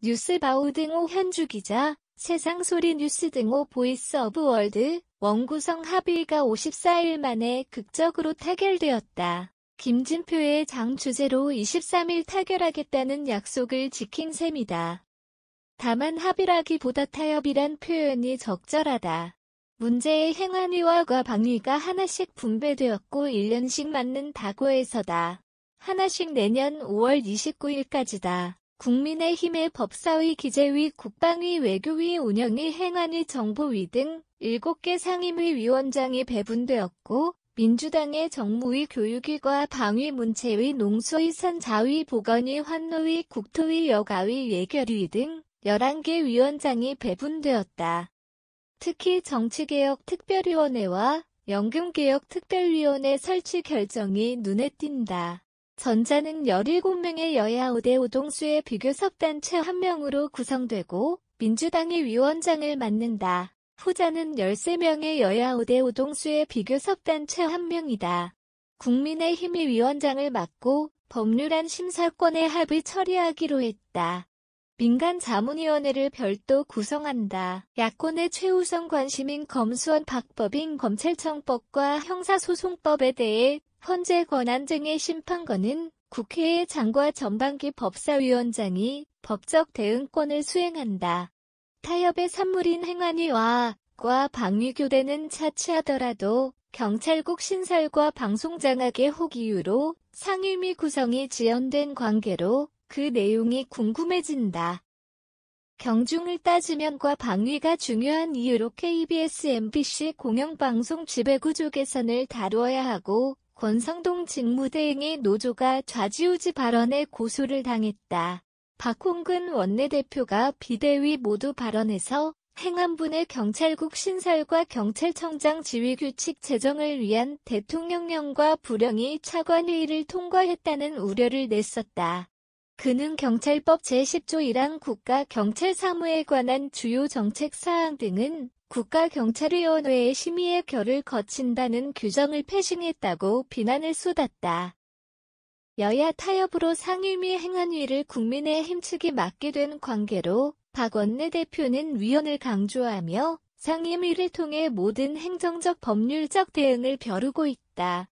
뉴스바우 등호 현주 기자, 세상소리 뉴스 등호 보이스 오브 월드, 원구성 합의가 54일 만에 극적으로 타결되었다. 김진표의 장 주제로 23일 타결하겠다는 약속을 지킨 셈이다. 다만 합의라기보다 타협이란 표현이 적절하다. 문제의 행안위와 과방위가 하나씩 분배되었고 1년씩 맞는 다고에서다. 하나씩 내년 5월 29일까지다. 국민의힘의 법사위 기재위 국방위 외교위 운영위 행안위 정보위 등 7개 상임위 위원장이 배분되었고 민주당의 정무위 교육위과 방위 문체위 농수위 산자위 보건위 환노위 국토위 여가위 예결위 등 11개 위원장이 배분되었다. 특히 정치개혁특별위원회와 연금개혁특별위원회 설치 결정이 눈에 띈다. 전자는 17명의 여야 5대 5동수의 비교섭 단체 1명으로 구성되고 민주당의 위원장을 맡는다. 후자는 13명의 여야 5대 5동수의 비교섭 단체 1명이다. 국민의힘이 위원장을 맡고 법률안 심사권의 합의 처리하기로 했다. 민간 자문위원회를 별도 구성한다. 야권의 최우선 관심인 검수원 박법인 검찰청법과 형사소송법에 대해 헌재 권한 쟁의 심판권은 국회의 장과 전반기 법사위원장이 법적 대응권을 수행한다. 타협의 산물인 행안위와 과 방위교대는 차치하더라도 경찰국 신설과 방송장악의 호기유로 상임위 구성이 지연된 관계로 그 내용이 궁금해진다. 경중을 따지면 과 방위가 중요한 이유로 KBS MBC 공영방송 지배구조 개선을 다루어야 하고 권성동 직무대행의 노조가 좌지우지 발언에 고소를 당했다. 박홍근 원내대표가 비대위 모두 발언에서 행안부의 경찰국 신설과 경찰청장 지휘규칙 제정을 위한 대통령령과 불령이 차관회의를 통과했다는 우려를 냈었다. 그는 경찰법 제10조 1항 국가경찰사무에 관한 주요 정책 사항 등은 국가경찰위원회의 심의의 결을 거친다는 규정을 폐싱했다고 비난을 쏟았다. 여야 타협으로 상임위 행안위를 국민의힘 측이 맡게 된 관계로 박 원내대표는 위원을 강조하며 상임위를 통해 모든 행정적 법률적 대응을 벼르고 있다.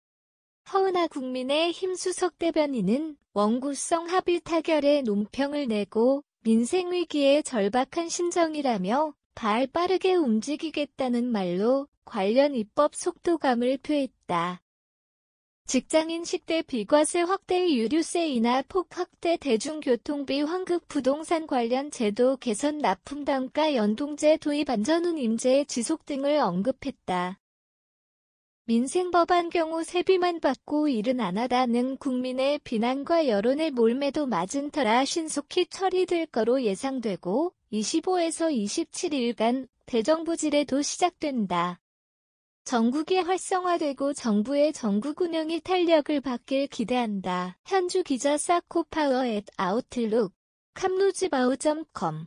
허은하 국민의힘 수석 대변인은 원구성 합의 타결에 논평을 내고 민생위기에 절박한 심정이라며 발 빠르게 움직이겠다는 말로 관련 입법 속도감을 표했다. 직장인 식대 비과세 확대 유류세이나 폭 확대 대중교통비 환급 부동산 관련 제도 개선 납품단가 연동제 도입 안전운임제 지속 등을 언급했다. 민생법안 경우 세비만 받고 일은 안 하다는 국민의 비난과 여론의 몰매도 맞은 터라 신속히 처리될 거로 예상되고 25에서 27일간 대정부질에도 시작된다. 전국이 활성화되고 정부의 전국 운영이 탄력을 받길 기대한다. 현주 기자 사코파워 앳 아웃룩 캄루즈바우.com